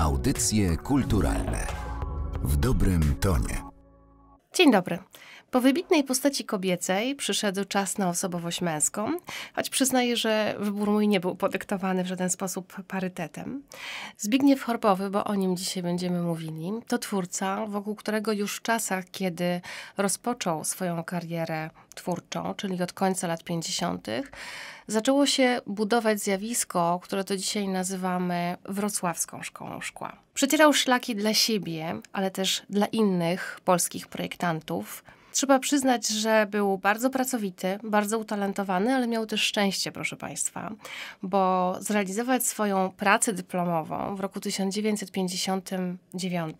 Audycje kulturalne w dobrym tonie. Dzień dobry. Po wybitnej postaci kobiecej przyszedł czas na osobowość męską, choć przyznaję, że wybór mój nie był podyktowany w żaden sposób parytetem. Zbigniew Chorbowy, bo o nim dzisiaj będziemy mówili, to twórca, wokół którego już w czasach, kiedy rozpoczął swoją karierę twórczą, czyli od końca lat 50., zaczęło się budować zjawisko, które to dzisiaj nazywamy wrocławską szkołą szkła. Przecierał szlaki dla siebie, ale też dla innych polskich projektantów Trzeba przyznać, że był bardzo pracowity, bardzo utalentowany, ale miał też szczęście, proszę Państwa, bo zrealizować swoją pracę dyplomową w roku 1959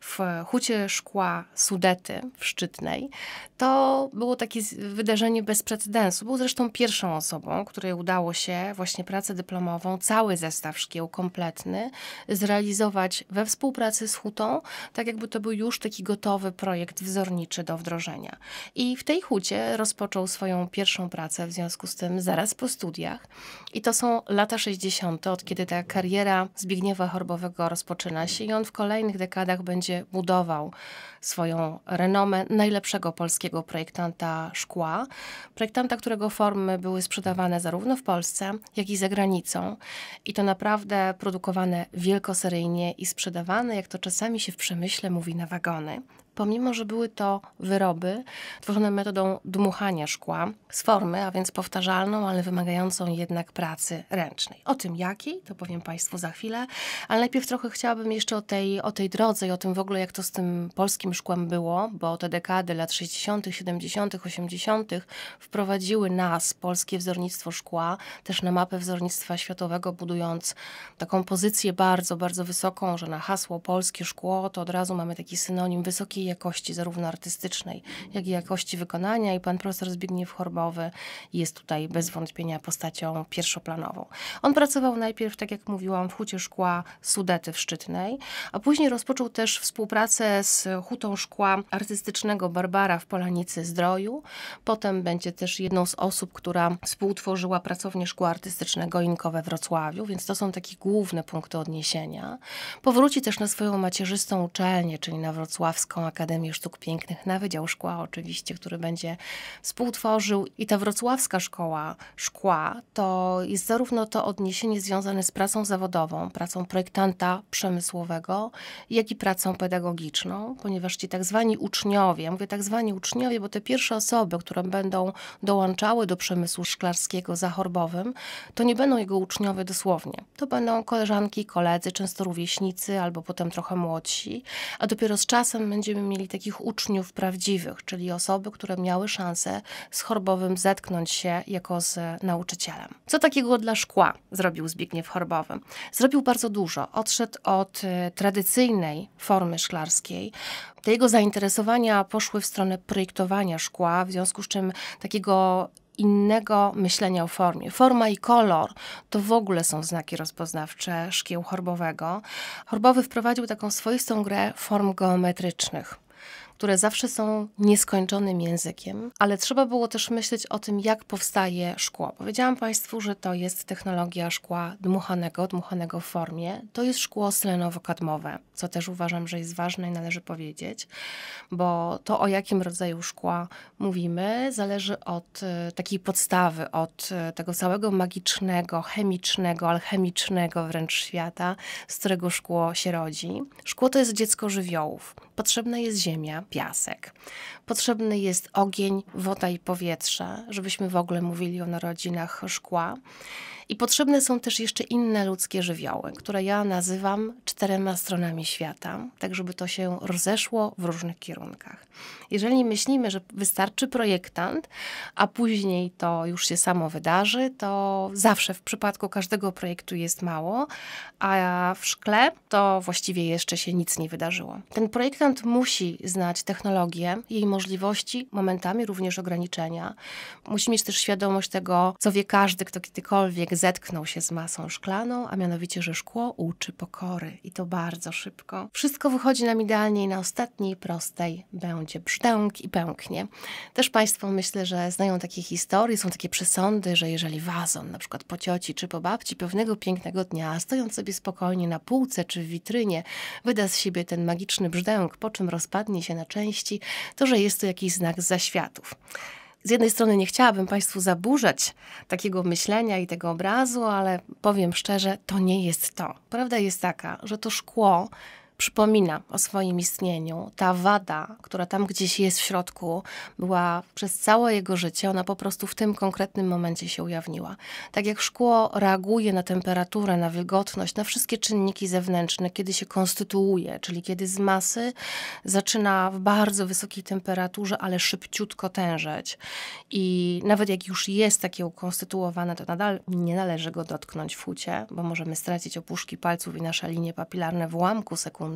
w Hucie Szkła Sudety w Szczytnej, to było takie wydarzenie bez precedensu. Był zresztą pierwszą osobą, której udało się właśnie pracę dyplomową, cały zestaw szkieł kompletny, zrealizować we współpracy z Hutą, tak jakby to był już taki gotowy projekt wzorniczy do wdrożenia wrażenia. I w tej hucie rozpoczął swoją pierwszą pracę, w związku z tym zaraz po studiach. I to są lata 60., od kiedy ta kariera Zbigniewa Chorbowego rozpoczyna się i on w kolejnych dekadach będzie budował swoją renomę najlepszego polskiego projektanta szkła. Projektanta, którego formy były sprzedawane zarówno w Polsce, jak i za granicą. I to naprawdę produkowane wielkoseryjnie i sprzedawane, jak to czasami się w przemyśle mówi, na wagony pomimo że były to wyroby tworzone metodą dmuchania szkła z formy, a więc powtarzalną, ale wymagającą jednak pracy ręcznej. O tym jakiej, to powiem Państwu za chwilę, ale najpierw trochę chciałabym jeszcze o tej, o tej drodze i o tym w ogóle, jak to z tym polskim szkłem było, bo te dekady lat 60., 70., 80. wprowadziły nas, polskie wzornictwo szkła, też na mapę wzornictwa światowego, budując taką pozycję bardzo, bardzo wysoką, że na hasło polskie szkło to od razu mamy taki synonim wysokiej wysokiej jakości, zarówno artystycznej, jak i jakości wykonania. I pan profesor Zbigniew Chorbowy jest tutaj bez wątpienia postacią pierwszoplanową. On pracował najpierw, tak jak mówiłam, w Hucie Szkła Sudety w Szczytnej, a później rozpoczął też współpracę z Hutą Szkła Artystycznego Barbara w Polanicy Zdroju. Potem będzie też jedną z osób, która współtworzyła pracownię szkła artystycznego Inkowe w Wrocławiu, więc to są takie główne punkty odniesienia. Powróci też na swoją macierzystą uczelnię, czyli na wrocławską Akademię Sztuk Pięknych na Wydział Szkła oczywiście, który będzie współtworzył. I ta wrocławska szkoła szkła to jest zarówno to odniesienie związane z pracą zawodową, pracą projektanta przemysłowego, jak i pracą pedagogiczną, ponieważ ci tak zwani uczniowie, ja mówię tak zwani uczniowie, bo te pierwsze osoby, które będą dołączały do przemysłu szklarskiego zachorbowym, to nie będą jego uczniowie dosłownie. To będą koleżanki, koledzy, często rówieśnicy albo potem trochę młodsi, a dopiero z czasem będziemy mieli takich uczniów prawdziwych, czyli osoby, które miały szansę z Chorbowym zetknąć się jako z nauczycielem. Co takiego dla szkła zrobił Zbigniew Chorbowy? Zrobił bardzo dużo. Odszedł od y, tradycyjnej formy szklarskiej. Te jego zainteresowania poszły w stronę projektowania szkła, w związku z czym takiego innego myślenia o formie. Forma i kolor to w ogóle są znaki rozpoznawcze szkieł chorbowego. Chorbowy wprowadził taką swoistą grę form geometrycznych które zawsze są nieskończonym językiem, ale trzeba było też myśleć o tym, jak powstaje szkło. Powiedziałam Państwu, że to jest technologia szkła dmuchanego, dmuchanego w formie. To jest szkło selenowo-kadmowe, co też uważam, że jest ważne i należy powiedzieć, bo to o jakim rodzaju szkła mówimy, zależy od e, takiej podstawy, od e, tego całego magicznego, chemicznego, alchemicznego wręcz świata, z którego szkło się rodzi. Szkło to jest dziecko żywiołów. Potrzebna jest ziemia, piasek. Potrzebny jest ogień, woda i powietrze, żebyśmy w ogóle mówili o narodzinach szkła. I potrzebne są też jeszcze inne ludzkie żywioły, które ja nazywam czterema stronami świata, tak żeby to się rozeszło w różnych kierunkach. Jeżeli myślimy, że wystarczy projektant, a później to już się samo wydarzy, to zawsze w przypadku każdego projektu jest mało, a w szkle to właściwie jeszcze się nic nie wydarzyło. Ten projektant musi znać technologię, jej możliwości, momentami również ograniczenia. Musi mieć też świadomość tego, co wie każdy, kto kiedykolwiek zetknął się z masą szklaną, a mianowicie, że szkło uczy pokory i to bardzo szybko. Wszystko wychodzi nam idealnie i na ostatniej prostej będzie brzdęk i pęknie. Też Państwo myślę, że znają takie historie, są takie przesądy, że jeżeli wazon, na przykład po cioci czy po babci, pewnego pięknego dnia, stojąc sobie spokojnie na półce czy w witrynie, wyda z siebie ten magiczny brzdęk, po czym rozpadnie się na części, to że jest to jakiś znak zaświatów z jednej strony nie chciałabym Państwu zaburzać takiego myślenia i tego obrazu, ale powiem szczerze, to nie jest to. Prawda jest taka, że to szkło przypomina o swoim istnieniu. Ta wada, która tam gdzieś jest w środku, była przez całe jego życie, ona po prostu w tym konkretnym momencie się ujawniła. Tak jak szkło reaguje na temperaturę, na wilgotność, na wszystkie czynniki zewnętrzne, kiedy się konstytuuje, czyli kiedy z masy zaczyna w bardzo wysokiej temperaturze, ale szybciutko tężeć. I nawet jak już jest takie ukonstytuowane, to nadal nie należy go dotknąć w hucie, bo możemy stracić opuszki palców i nasze linie papilarne w ułamku sekundy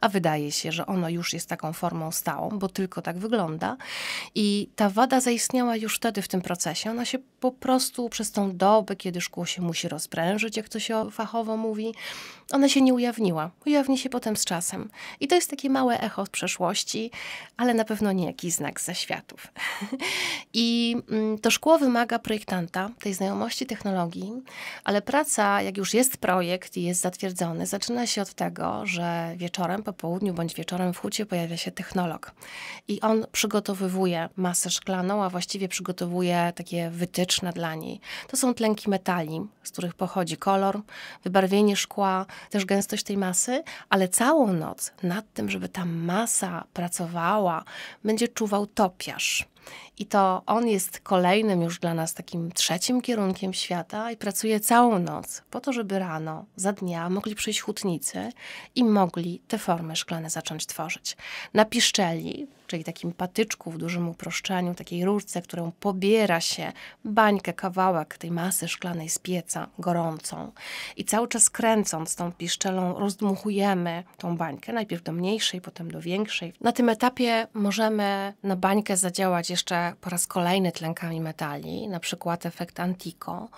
a wydaje się, że ono już jest taką formą stałą, bo tylko tak wygląda. I ta wada zaistniała już wtedy w tym procesie. Ona się po prostu przez tą dobę, kiedy szkło się musi rozprężyć, jak to się fachowo mówi, ona się nie ujawniła. Ujawni się potem z czasem. I to jest takie małe echo z przeszłości, ale na pewno nie jakiś znak ze światów. I mm, to szkło wymaga projektanta, tej znajomości technologii, ale praca, jak już jest projekt i jest zatwierdzony, zaczyna się od tego, że wieczorem, po południu bądź wieczorem w hucie pojawia się technolog. I on przygotowywuje masę szklaną, a właściwie przygotowuje takie wytyczne dla niej. To są tlenki metali, z których pochodzi kolor, wybarwienie szkła, też gęstość tej masy, ale całą noc nad tym, żeby ta masa pracowała, będzie czuwał topiarz. I to on jest kolejnym już dla nas takim trzecim kierunkiem świata i pracuje całą noc po to, żeby rano, za dnia mogli przyjść hutnicy i mogli te formy szklane zacząć tworzyć. Na czyli takim patyczku w dużym uproszczeniu, takiej rurce, którą pobiera się bańkę, kawałek tej masy szklanej z pieca gorącą. I cały czas kręcąc tą piszczelą rozdmuchujemy tą bańkę, najpierw do mniejszej, potem do większej. Na tym etapie możemy na bańkę zadziałać jeszcze po raz kolejny tlenkami metali, na przykład efekt Antico,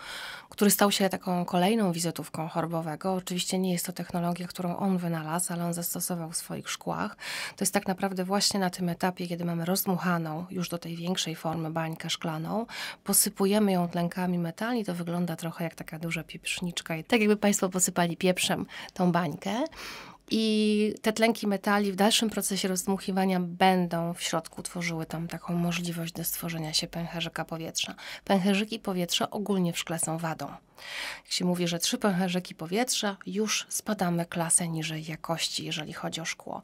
który stał się taką kolejną wizytówką Horbowego. Oczywiście nie jest to technologia, którą on wynalazł, ale on zastosował w swoich szkłach. To jest tak naprawdę właśnie na tym etapie etapie, kiedy mamy rozmuchaną już do tej większej formy bańkę szklaną, posypujemy ją tlenkami metali, to wygląda trochę jak taka duża pieprzniczka. I tak jakby Państwo posypali pieprzem tą bańkę. I te tlenki metali w dalszym procesie rozdmuchiwania będą w środku tworzyły tam taką możliwość do stworzenia się pęcherzyka powietrza. Pęcherzyki powietrza ogólnie w szkle są wadą. Jak się mówi, że trzy pęcherzyki powietrza, już spadamy klasę niżej jakości, jeżeli chodzi o szkło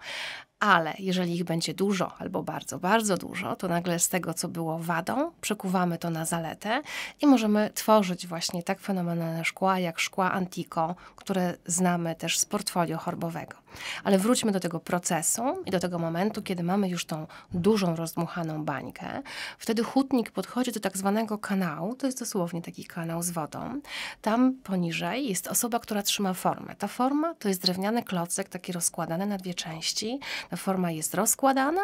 ale jeżeli ich będzie dużo albo bardzo, bardzo dużo, to nagle z tego, co było wadą, przekuwamy to na zaletę i możemy tworzyć właśnie tak fenomenalne szkła, jak szkła Antico, które znamy też z portfolio chorbowego. Ale wróćmy do tego procesu i do tego momentu, kiedy mamy już tą dużą, rozdmuchaną bańkę. Wtedy hutnik podchodzi do tak zwanego kanału, to jest dosłownie taki kanał z wodą. Tam poniżej jest osoba, która trzyma formę. Ta forma to jest drewniany klocek, taki rozkładany na dwie części. Ta forma jest rozkładana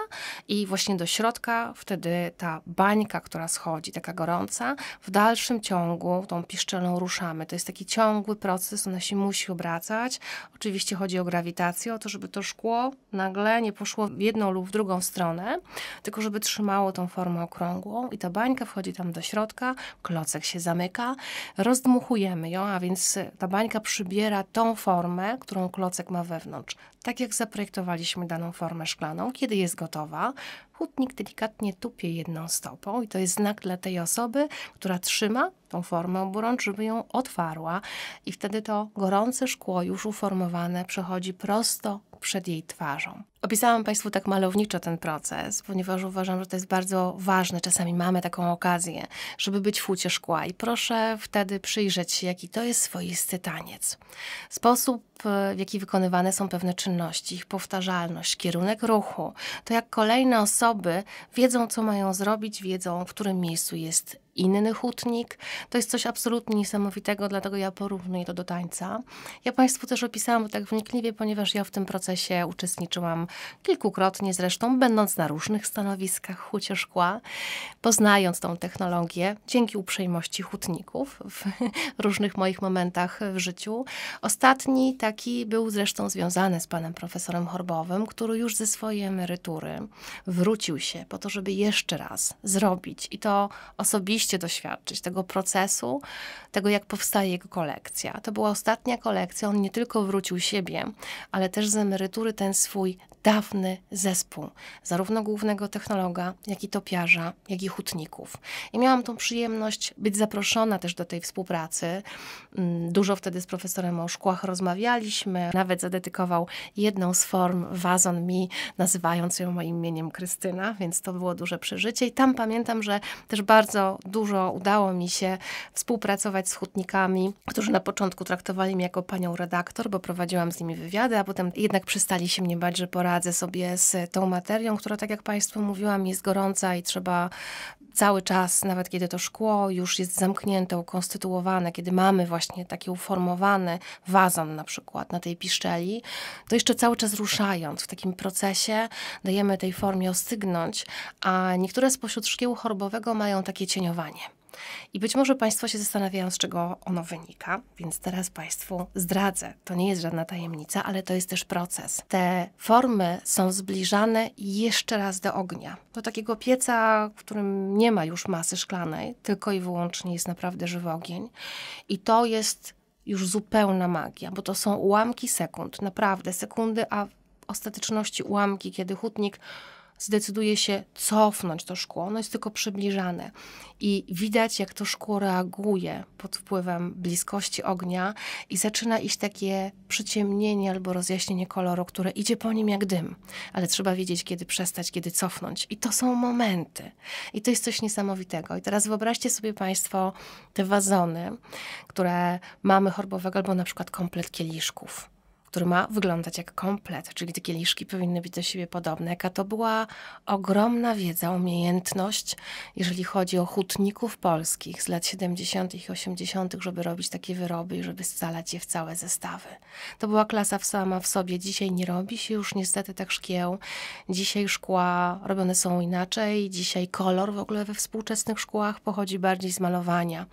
i właśnie do środka wtedy ta bańka, która schodzi, taka gorąca, w dalszym ciągu tą piszczelą ruszamy. To jest taki ciągły proces, ona się musi obracać. Oczywiście chodzi o grawitację, dysproporcje, o to, żeby to szkło nagle nie poszło w jedną lub w drugą stronę, tylko żeby trzymało tą formę okrągłą i ta bańka wchodzi tam do środka, klocek się zamyka, rozdmuchujemy ją, a więc ta bańka przybiera tą formę, którą klocek ma wewnątrz tak jak zaprojektowaliśmy daną formę szklaną, kiedy jest gotowa, hutnik delikatnie tupie jedną stopą i to jest znak dla tej osoby, która trzyma tą formę oburącz, żeby ją otwarła i wtedy to gorące szkło już uformowane przechodzi prosto przed jej twarzą. Opisałam Państwu tak malowniczo ten proces, ponieważ uważam, że to jest bardzo ważne. Czasami mamy taką okazję, żeby być w hucie szkła i proszę wtedy przyjrzeć się, jaki to jest swoisty taniec. Sposób, e, w jaki wykonywane są pewne czynności, ich powtarzalność, kierunek ruchu, to jak kolejne osoby wiedzą, co mają zrobić, wiedzą, w którym miejscu jest inny hutnik. To jest coś absolutnie niesamowitego, dlatego ja porównuję to do tańca. Ja Państwu też opisałam tak wnikliwie, ponieważ ja w tym procesie uczestniczyłam kilkukrotnie zresztą, będąc na różnych stanowiskach hucie szkła, poznając tą technologię dzięki uprzejmości hutników w różnych moich momentach w życiu. Ostatni taki był zresztą związany z panem profesorem Horbowym, który już ze swojej emerytury wrócił się po to, żeby jeszcze raz zrobić i to osobiście doświadczyć tego procesu, tego jak powstaje jego kolekcja. To była ostatnia kolekcja, on nie tylko wrócił siebie, ale też z emerytury ten swój dawny zespół, zarówno głównego technologa, jak i topiarza, jak i hutników. I miałam tą przyjemność być zaproszona też do tej współpracy. Mm, dużo wtedy z profesorem o szkłach rozmawialiśmy, nawet zadedykował jedną z form wazon mi, nazywając ją moim imieniem Krystyna, więc to było duże przeżycie. I tam pamiętam, że też bardzo dużo udało mi się współpracować z hutnikami, którzy na początku traktowali mnie jako panią redaktor, bo prowadziłam z nimi wywiady, a potem jednak przestali się mnie bać, że poradzę sobie z tą materią, która, tak jak Państwu mówiłam, jest gorąca i trzeba cały czas, nawet kiedy to szkło już jest zamknięte, ukonstytuowane, kiedy mamy właśnie taki uformowany wazon na przykład na tej piszczeli, to jeszcze cały czas ruszając w takim procesie dajemy tej formie ostygnąć, a niektóre spośród szkieł chorobowego mają takie cieniowanie. I być może Państwo się zastanawiają, z czego ono wynika, więc teraz Państwu zdradzę. To nie jest żadna tajemnica, ale to jest też proces. Te formy są zbliżane jeszcze raz do ognia, do takiego pieca, w którym nie ma już masy szklanej, tylko i wyłącznie jest naprawdę żywy ogień. I to jest już zupełna magia, bo to są ułamki sekund, naprawdę sekundy, a w ostateczności ułamki, kiedy hutnik zdecyduje się cofnąć to szkło. Ono jest tylko przybliżane i widać, jak to szkło reaguje pod wpływem bliskości ognia i zaczyna iść takie przyciemnienie albo rozjaśnienie koloru, które idzie po nim jak dym. Ale trzeba wiedzieć, kiedy przestać, kiedy cofnąć. I to są momenty. I to jest coś niesamowitego. I teraz wyobraźcie sobie Państwo te wazony, które mamy chorbowego albo na przykład komplet kieliszków który ma wyglądać jak komplet, czyli te kieliszki powinny być do siebie podobne. Jaka to była ogromna wiedza, umiejętność, jeżeli chodzi o hutników polskich z lat 70. i 80., żeby robić takie wyroby i żeby scalać je w całe zestawy. To była klasa sama w sobie. Dzisiaj nie robi się już niestety tak szkieł. Dzisiaj szkła robione są inaczej. Dzisiaj kolor w ogóle we współczesnych szkłach pochodzi bardziej z malowania.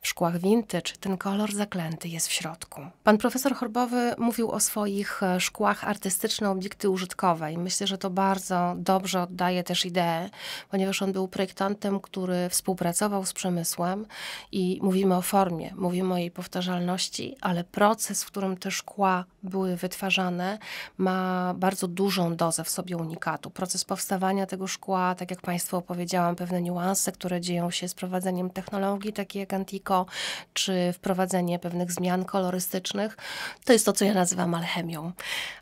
W szkłach vintage ten kolor zaklęty jest w środku. Pan profesor Horbowy mówił o swoich e, szkłach artystyczne obiekty użytkowe i myślę, że to bardzo dobrze oddaje też ideę, ponieważ on był projektantem, który współpracował z przemysłem i mówimy o formie, mówimy o jej powtarzalności, ale proces, w którym te szkła były wytwarzane, ma bardzo dużą dozę w sobie unikatu. Proces powstawania tego szkła, tak jak Państwu opowiedziałam, pewne niuanse, które dzieją się z prowadzeniem technologii, takie jak Antico, czy wprowadzenie pewnych zmian kolorystycznych. To jest to, co ja nazywam nazywam alchemią.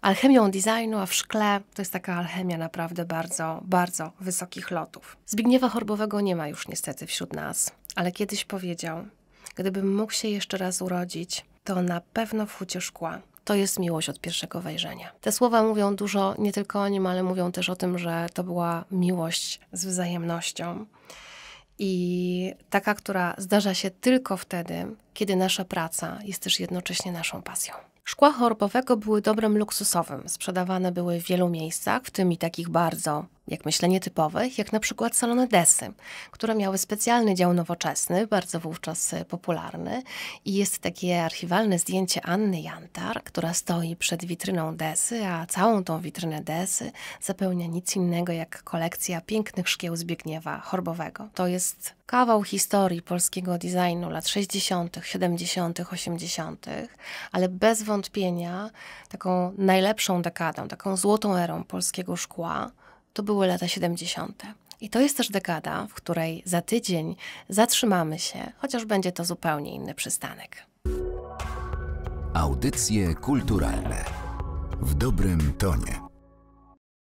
Alchemią designu, a w szkle to jest taka alchemia naprawdę bardzo, bardzo wysokich lotów. Zbigniewa Chorbowego nie ma już niestety wśród nas, ale kiedyś powiedział, gdybym mógł się jeszcze raz urodzić, to na pewno w hucie szkła to jest miłość od pierwszego wejrzenia. Te słowa mówią dużo nie tylko o nim, ale mówią też o tym, że to była miłość z wzajemnością. I taka, która zdarza się tylko wtedy, kiedy nasza praca jest też jednocześnie naszą pasją. Szkła chorbowego były dobrem luksusowym. Sprzedawane były w wielu miejscach, w tym i takich bardzo jak myślę, nietypowych, jak na przykład salony desy, które miały specjalny dział nowoczesny, bardzo wówczas e, popularny. I jest takie archiwalne zdjęcie Anny Jantar, która stoi przed witryną desy, a całą tą witrynę desy zapełnia nic innego jak kolekcja pięknych szkieł Zbigniewa Chorbowego. To jest kawał historii polskiego designu lat 60., 70., 80., ale bez wątpienia taką najlepszą dekadą, taką złotą erą polskiego szkła to były lata 70. I to jest też dekada, w której za tydzień zatrzymamy się, chociaż będzie to zupełnie inny przystanek. Audycje kulturalne w dobrym tonie.